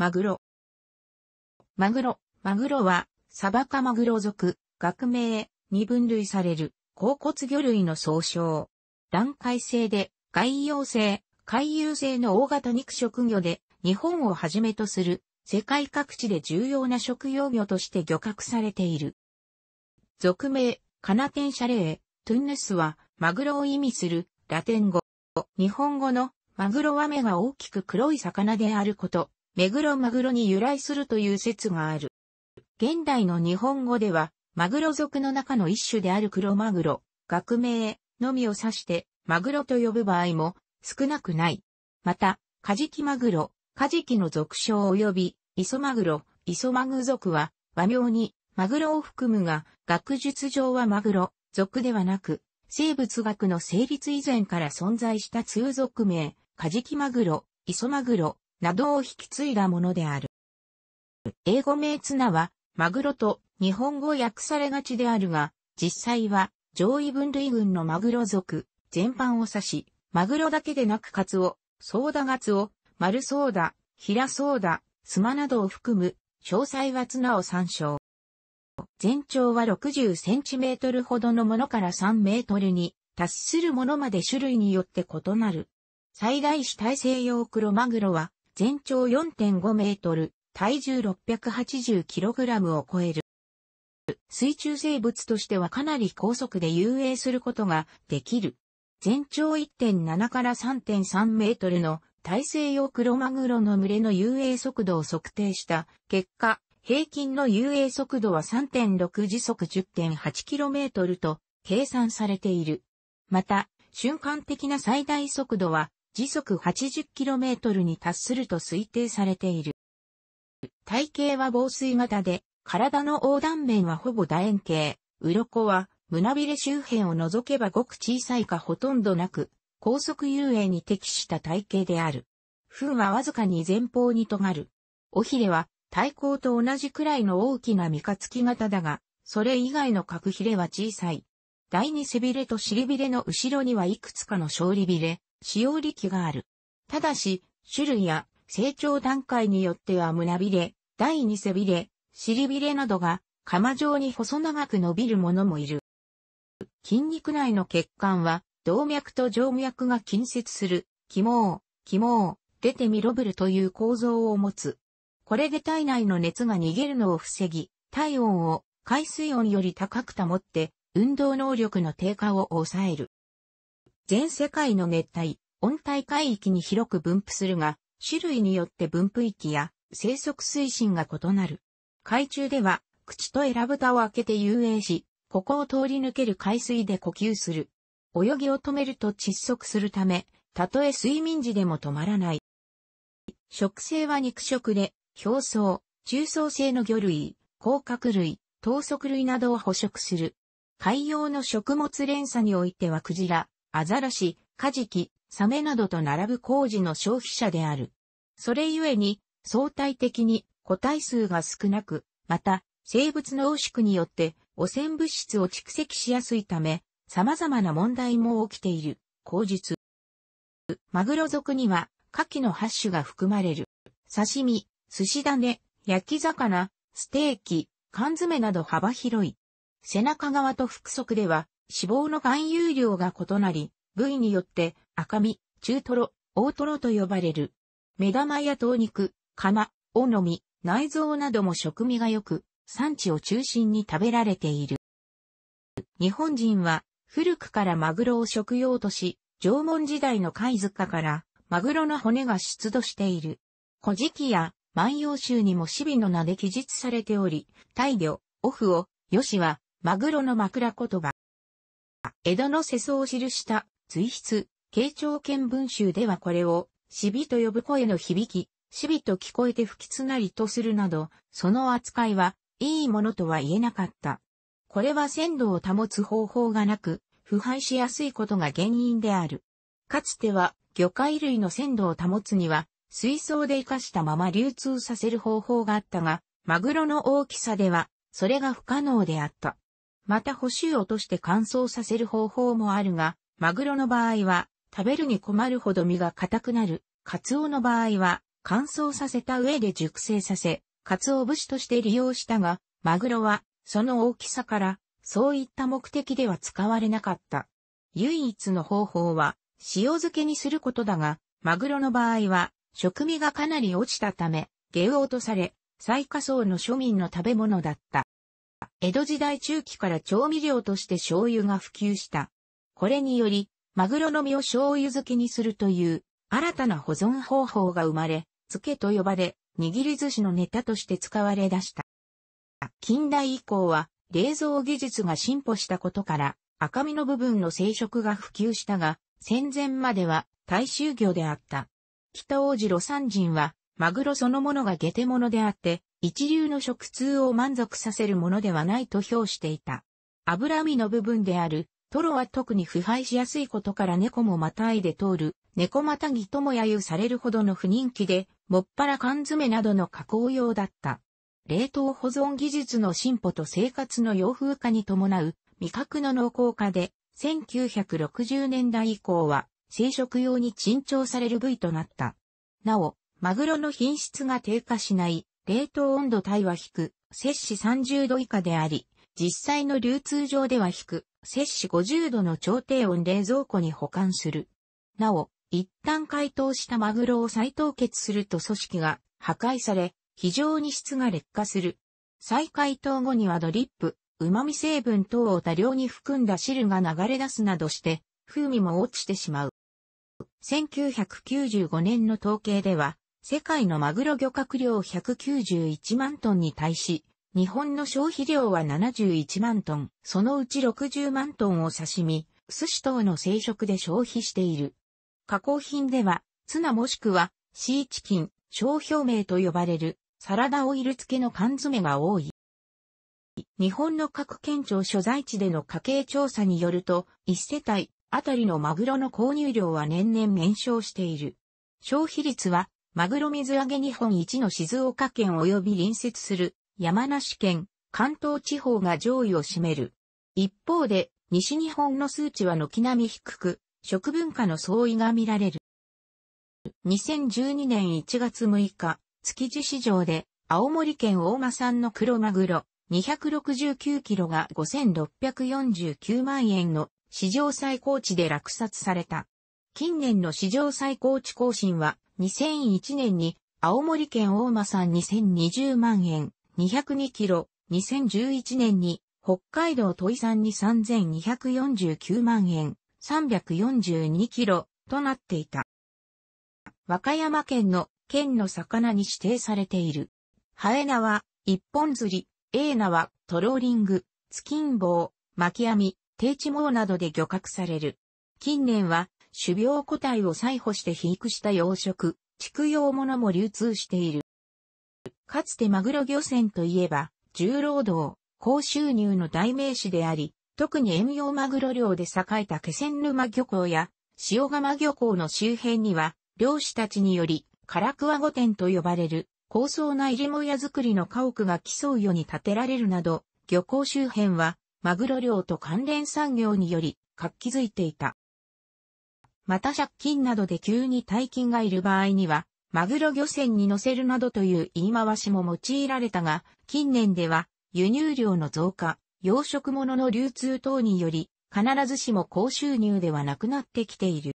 マグロ。マグロ、マグロは、サバカマグロ属、学名、に分類される、甲骨魚類の総称。段階性で、外洋性、海遊性の大型肉食魚で、日本をはじめとする、世界各地で重要な食用魚として漁獲されている。俗名、カナテンシャレー、トゥンヌスは、マグロを意味する、ラテン語。日本語の、マグロは目が大きく黒い魚であること、目黒マグロに由来するという説がある。現代の日本語では、マグロ族の中の一種である黒マグロ、学名のみを指して、マグロと呼ぶ場合も少なくない。また、カジキマグロ、カジキの俗称及び、イソマグロ、イソマグ族は、和名に、マグロを含むが、学術上はマグロ、族ではなく、生物学の成立以前から存在した通俗名、カジキマグロ、イソマグロ、などを引き継いだものである。英語名ツナは、マグロと日本語訳されがちであるが、実際は上位分類群のマグロ属全般を指し、マグロだけでなくカツオ、ソーダガツオ、マルソーダ、ヒラソーダ、スマなどを含む、詳細はツナを参照。全長は60センチメートルほどのものから3メートルに達するものまで種類によって異なる。最大種大西洋クロマグロは全長4.5メートル、体重6 8 0ラムを超える。水中生物としてはかなり高速で遊泳することができる。全長1.7から3.3メートルの大西洋クロマグロの群れの遊泳速度を測定した結果、平均の遊泳速度は3.6時速1 0 8トルと計算されている。また、瞬間的な最大速度は時速 80km に達すると推定されている。体型は防水型で、体の横断面はほぼ楕円形、鱗は胸びれ周辺を除けばごく小さいかほとんどなく、高速遊泳に適した体型である。糞はわずかに前方に尖る。尾ひれは体抗と同じくらいの大きな三日月型だが、それ以外の角ひれは小さい。第二背びれと尻びれの後ろにはいくつかの小利びれ、使用力がある。ただし、種類や成長段階によっては胸びれ、第二背びれ、尻びれなどが釜状に細長く伸びるものもいる。筋肉内の血管は、動脈と静脈が近接する、肝を、肝を、出てみろぶるという構造を持つ。これで体内の熱が逃げるのを防ぎ、体温を海水温より高く保って、運動能力の低下を抑える。全世界の熱帯、温帯海域に広く分布するが、種類によって分布域や生息水深が異なる。海中では、口とエラ蓋を開けて遊泳し、ここを通り抜ける海水で呼吸する。泳ぎを止めると窒息するため、たとえ睡眠時でも止まらない。食性は肉食で、表層、中層性の魚類、甲殻類、糖足類などを捕食する。海洋の食物連鎖においてはクジラ、アザラシ、カジキ、サメなどと並ぶ工事の消費者である。それゆえに、相対的に個体数が少なく、また、生物の汚縮によって汚染物質を蓄積しやすいため、様々な問題も起きている、口述。マグロ族には、カキの8種が含まれる。刺身、寿司種、焼き魚、ステーキ、缶詰など幅広い。背中側と腹側では、脂肪の含有量が異なり、部位によって赤身、中トロ、大トロと呼ばれる。目玉や豆肉、釜、おのみ、内臓なども食味が良く、産地を中心に食べられている。日本人は古くからマグロを食用とし、縄文時代の貝塚からマグロの骨が出土している。古事記や万葉集にもシビの名で記述されており、大魚、オフを、ヨシは、マグロの枕言葉、江戸の世相を記した随筆、慶長見文集ではこれを、死び」と呼ぶ声の響き、死びと聞こえて不吉なりとするなど、その扱いは、いいものとは言えなかった。これは鮮度を保つ方法がなく、腐敗しやすいことが原因である。かつては、魚介類の鮮度を保つには、水槽で生かしたまま流通させる方法があったが、マグロの大きさでは、それが不可能であった。また補修を落として乾燥させる方法もあるが、マグロの場合は、食べるに困るほど身が硬くなる。カツオの場合は、乾燥させた上で熟成させ、カツオ節として利用したが、マグロは、その大きさから、そういった目的では使われなかった。唯一の方法は、塩漬けにすることだが、マグロの場合は、食味がかなり落ちたため、下落とされ、最下層の庶民の食べ物だった。江戸時代中期から調味料として醤油が普及した。これにより、マグロの身を醤油漬けにするという新たな保存方法が生まれ、漬けと呼ばれ、握り寿司のネタとして使われ出した。近代以降は冷蔵技術が進歩したことから赤身の部分の生殖が普及したが、戦前までは大衆魚であった。北王子魯山人はマグロそのものが下手物であって、一流の食通を満足させるものではないと評していた。脂身の部分である、トロは特に腐敗しやすいことから猫もまたいで通る、猫またぎとも揶揄されるほどの不人気で、もっぱら缶詰などの加工用だった。冷凍保存技術の進歩と生活の洋風化に伴う味覚の濃厚化で、1960年代以降は生殖用に珍重される部位となった。なお、マグロの品質が低下しない冷凍温度帯は低く、摂氏30度以下であり、実際の流通上では低く、摂氏50度の超低温冷蔵庫に保管する。なお、一旦解凍したマグロを再凍結すると組織が破壊され、非常に質が劣化する。再解凍後にはドリップ、旨味成分等を多量に含んだ汁が流れ出すなどして、風味も落ちてしまう。1995年の統計では、世界のマグロ漁獲量191万トンに対し、日本の消費量は71万トン、そのうち60万トンを刺身、寿司等の生食で消費している。加工品では、ツナもしくは、シーチキン、商標名と呼ばれる、サラダオイル漬けの缶詰が多い。日本の各県庁所在地での家計調査によると、1世帯あたりのマグロの購入量は年々減少している。消費率はマグロ水揚げ日本一の静岡県及び隣接する山梨県、関東地方が上位を占める。一方で、西日本の数値は軒並み低く、食文化の相違が見られる。2012年1月6日、築地市場で、青森県大間産の黒マグロ、269キロが5649万円の史上最高値で落札された。近年の市場最高値更新は2001年に青森県大間産2020万円、202キロ、2011年に北海道土井産に3249万円、342キロとなっていた。和歌山県の県の魚に指定されている。ハエナは、一本釣り、エーナは、トローリング、ツキンボウ、巻き網、定置網などで漁獲される。近年は、種苗個体を採捕して肥育した養殖、畜養物も流通している。かつてマグロ漁船といえば、重労働、高収入の代名詞であり、特に遠洋マグロ漁で栄えた気仙沼漁港や塩釜漁港の周辺には、漁師たちにより、唐桑御殿と呼ばれる高層な入りもや作りの家屋が競うように建てられるなど、漁港周辺はマグロ漁と関連産業により活気づいていた。また借金などで急に大金がいる場合には、マグロ漁船に乗せるなどという言い回しも用いられたが、近年では輸入量の増加、養殖物の流通等により、必ずしも高収入ではなくなってきている。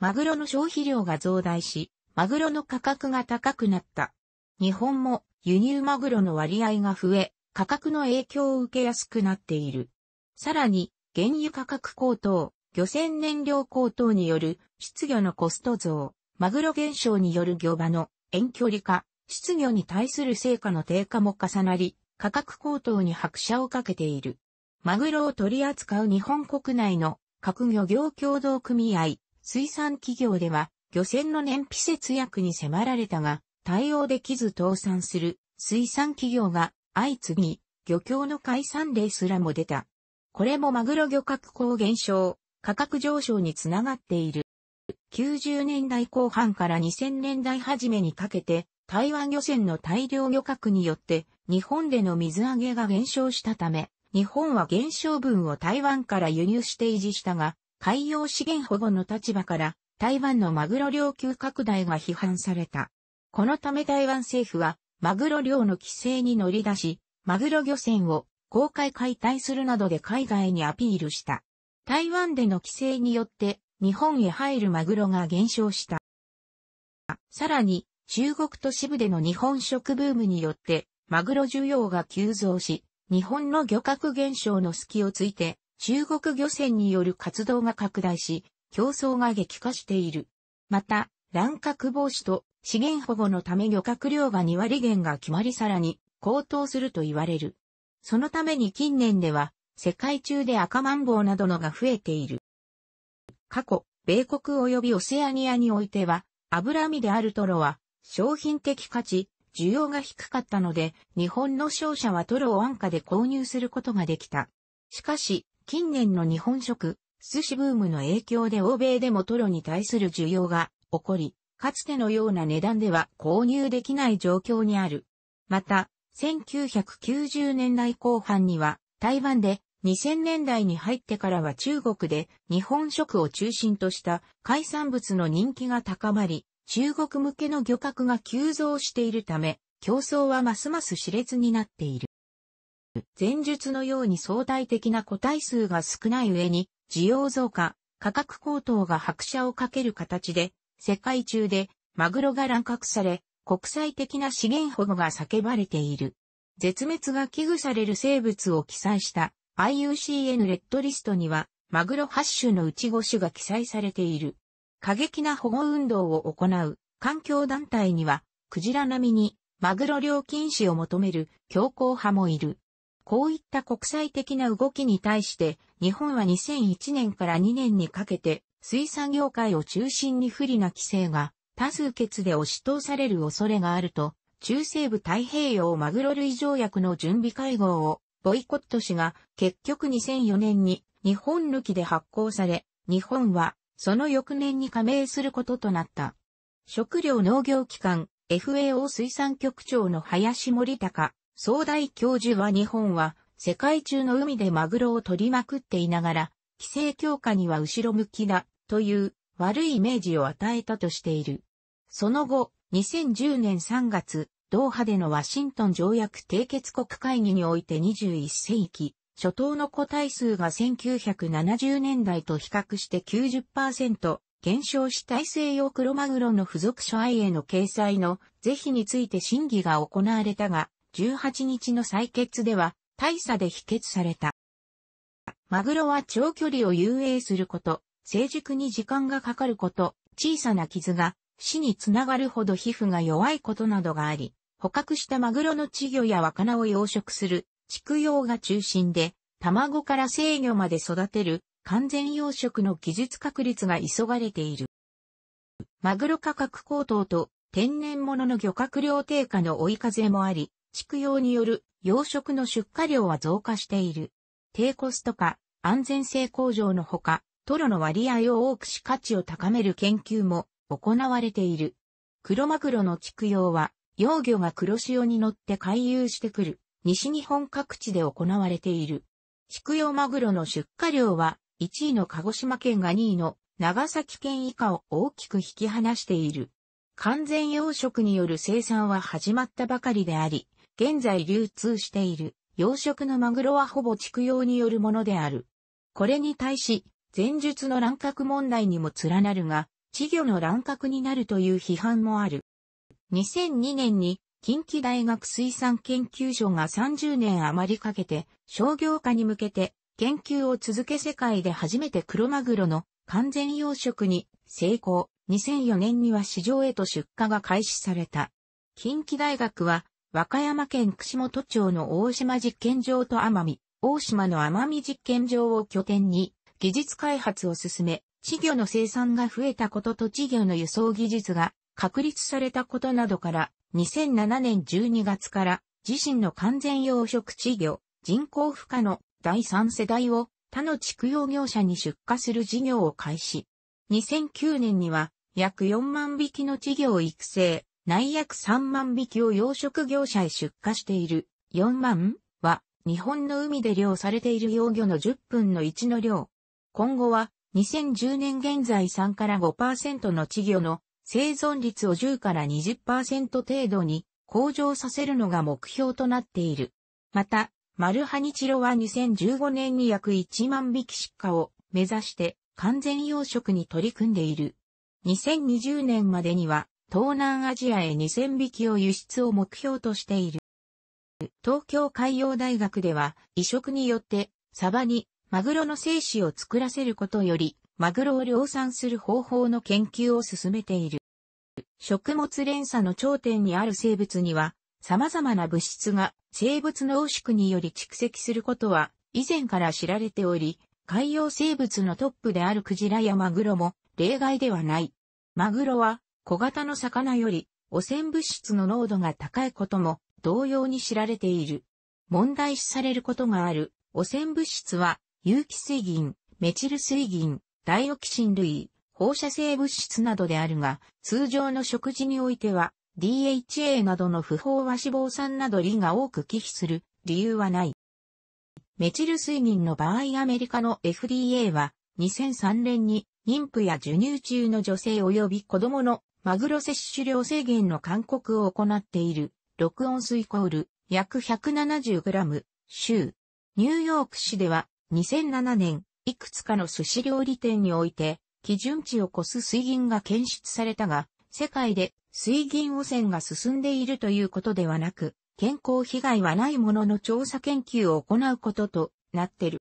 マグロの消費量が増大し、マグロの価格が高くなった。日本も輸入マグロの割合が増え、価格の影響を受けやすくなっている。さらに、原油価格高騰、漁船燃料高騰による失魚のコスト増、マグロ減少による漁場の遠距離化、失業に対する成果の低下も重なり、価格高騰に拍車をかけている。マグロを取り扱う日本国内の各漁業協同組合、水産企業では、漁船の燃費節約に迫られたが、対応できず倒産する水産企業が相次ぎ、漁協の解散例すらも出た。これもマグロ漁獲高減少、価格上昇につながっている。90年代後半から2000年代初めにかけて、台湾漁船の大量漁獲によって、日本での水揚げが減少したため、日本は減少分を台湾から輸入して維持したが、海洋資源保護の立場から、台湾のマグロ量級拡大が批判された。このため台湾政府は、マグロ漁の規制に乗り出し、マグロ漁船を公開解体するなどで海外にアピールした。台湾での規制によって日本へ入るマグロが減少した。さらに、中国都市部での日本食ブームによって、マグロ需要が急増し、日本の漁獲減少の隙をついて、中国漁船による活動が拡大し、競争が激化している。また、乱獲防止と資源保護のため漁獲量が2割減が決まりさらに高騰すると言われる。そのために近年では世界中で赤マンボウなどのが増えている。過去、米国及びオセアニアにおいては、脂身であるトロは、商品的価値、需要が低かったので、日本の商社はトロを安価で購入することができた。しかし、近年の日本食、寿司ブームの影響で欧米でもトロに対する需要が起こり、かつてのような値段では購入できない状況にある。また、1990年代後半には、台湾で2000年代に入ってからは中国で日本食を中心とした海産物の人気が高まり、中国向けの漁獲が急増しているため、競争はますます熾烈になっている。前述のように相対的な個体数が少ない上に、需要増加、価格高騰が拍車をかける形で、世界中でマグロが乱獲され、国際的な資源保護が叫ばれている。絶滅が危惧される生物を記載した IUCN レッドリストには、マグロ8種のうち5種が記載されている。過激な保護運動を行う環境団体には、クジラ並みにマグロ料金止を求める強硬派もいる。こういった国際的な動きに対して、日本は2001年から2年にかけて、水産業界を中心に不利な規制が多数決で押し通される恐れがあると、中西部太平洋マグロ類条約の準備会合をボイコット氏が結局2004年に日本抜きで発行され、日本はその翌年に加盟することとなった。食料農業機関 FAO 水産局長の林森高総大教授は日本は世界中の海でマグロを取りまくっていながら、規制強化には後ろ向きだという悪いイメージを与えたとしている。その後、2010年3月、ドーハでのワシントン条約締結国会議において21世紀、初頭の個体数が1970年代と比較して90%減少した大西洋クロマグロの付属書愛への掲載の是非について審議が行われたが、18日の採決では大差で否決された。マグロは長距離を遊泳すること、成熟に時間がかかること、小さな傷が死につながるほど皮膚が弱いことなどがあり、捕獲したマグロの稚魚や若菜を養殖する畜養が中心で、卵から制御まで育てる完全養殖の技術確立が急がれている。マグロ価格高騰と天然物の漁獲量低下の追い風もあり、畜養による養殖の出荷量は増加している。低コスト化、安全性向上のほか、トロの割合を多くし価値を高める研究も行われている。黒マグロの畜養は、幼魚が黒潮に乗って回遊してくる、西日本各地で行われている。畜養マグロの出荷量は、1位の鹿児島県が2位の長崎県以下を大きく引き離している。完全養殖による生産は始まったばかりであり、現在流通している養殖のマグロはほぼ畜養によるものである。これに対し、前述の乱獲問題にも連なるが、稚魚の乱獲になるという批判もある。2002年に近畿大学水産研究所が30年余りかけて商業化に向けて研究を続け世界で初めてクロマグロの完全養殖に成功。2004年には市場へと出荷が開始された。近畿大学は和歌山県串本町の大島実験場と奄美、大島の奄美実験場を拠点に技術開発を進め、稚魚の生産が増えたことと稚魚の輸送技術が確立されたことなどから、2007年12月から自身の完全養殖稚魚、人工負荷の第3世代を他の畜養業者に出荷する事業を開始。2009年には約4万匹の稚魚を育成、内約3万匹を養殖業者へ出荷している。4万は日本の海で漁されている養魚の10分の1の量。今後は2010年現在3から5%の稚魚の生存率を10から20%程度に向上させるのが目標となっている。また、マルハニチロは2015年に約1万匹出荷を目指して完全養殖に取り組んでいる。2020年までには東南アジアへ2000匹を輸出を目標としている。東京海洋大学では移植によってサバにマグロの精子を作らせることより、マグロを量産する方法の研究を進めている。食物連鎖の頂点にある生物には、様々な物質が生物濃縮により蓄積することは以前から知られており、海洋生物のトップであるクジラやマグロも例外ではない。マグロは小型の魚より汚染物質の濃度が高いことも同様に知られている。問題視されることがある汚染物質は有機水銀、メチル水銀、ダイオキシン類、放射性物質などであるが、通常の食事においては、DHA などの不飽和脂肪酸など理が多く忌避する理由はない。メチル水銀の場合アメリカの FDA は2003年に妊婦や授乳中の女性及び子供のマグロ摂取量制限の勧告を行っている録音水コール約 170g 週。ニューヨーク市では2007年、いくつかの寿司料理店において、基準値を超す水銀が検出されたが、世界で水銀汚染が進んでいるということではなく、健康被害はないものの調査研究を行うこととなってる。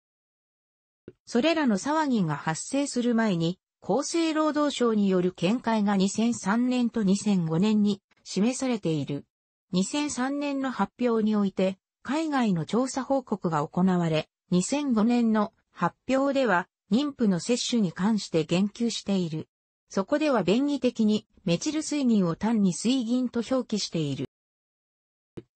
それらの騒ぎが発生する前に、厚生労働省による見解が2003年と2005年に示されている。2003年の発表において、海外の調査報告が行われ、2005年の発表では妊婦の摂取に関して言及している。そこでは便宜的にメチル水銀を単に水銀と表記している。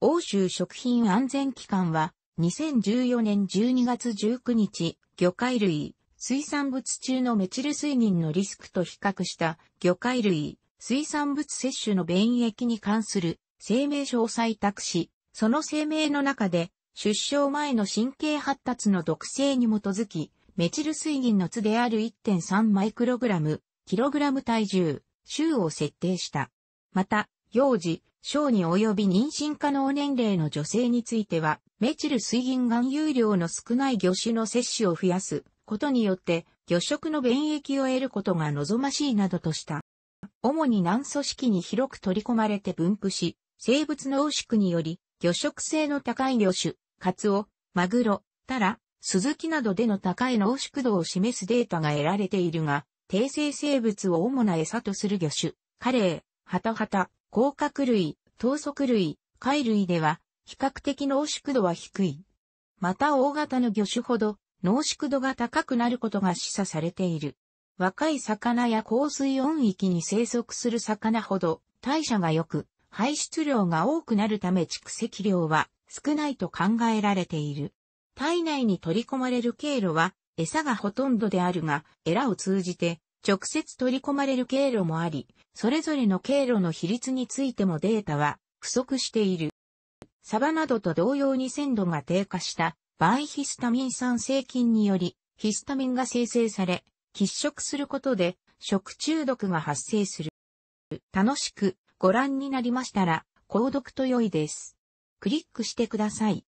欧州食品安全機関は2014年12月19日、魚介類、水産物中のメチル水銀のリスクと比較した魚介類、水産物摂取の便益に関する声明書を採択し、その声明の中で出生前の神経発達の毒性に基づき、メチル水銀の津である1.3マイクログラム、キログラム体重、週を設定した。また、幼児、小児及び妊娠可能年齢の女性については、メチル水銀含有量の少ない魚種の摂取を増やすことによって、魚食の便益を得ることが望ましいなどとした。主に軟組織に広く取り込まれて分布し、生物濃縮により、魚食性の高い魚種、カツオ、マグロ、タラ、スズキなどでの高い濃縮度を示すデータが得られているが、低生生物を主な餌とする魚種、カレイ、ハタハタ、甲殻類、等足類、貝類では、比較的濃縮度は低い。また大型の魚種ほど、濃縮度が高くなることが示唆されている。若い魚や高水温域に生息する魚ほど、代謝が良く、排出量が多くなるため蓄積量は少ないと考えられている。体内に取り込まれる経路は餌がほとんどであるが、エラを通じて直接取り込まれる経路もあり、それぞれの経路の比率についてもデータは不足している。サバなどと同様に鮮度が低下したバイヒスタミン酸性菌により、ヒスタミンが生成され、喫食することで食中毒が発生する。楽しくご覧になりましたら、購読と良いです。クリックしてください。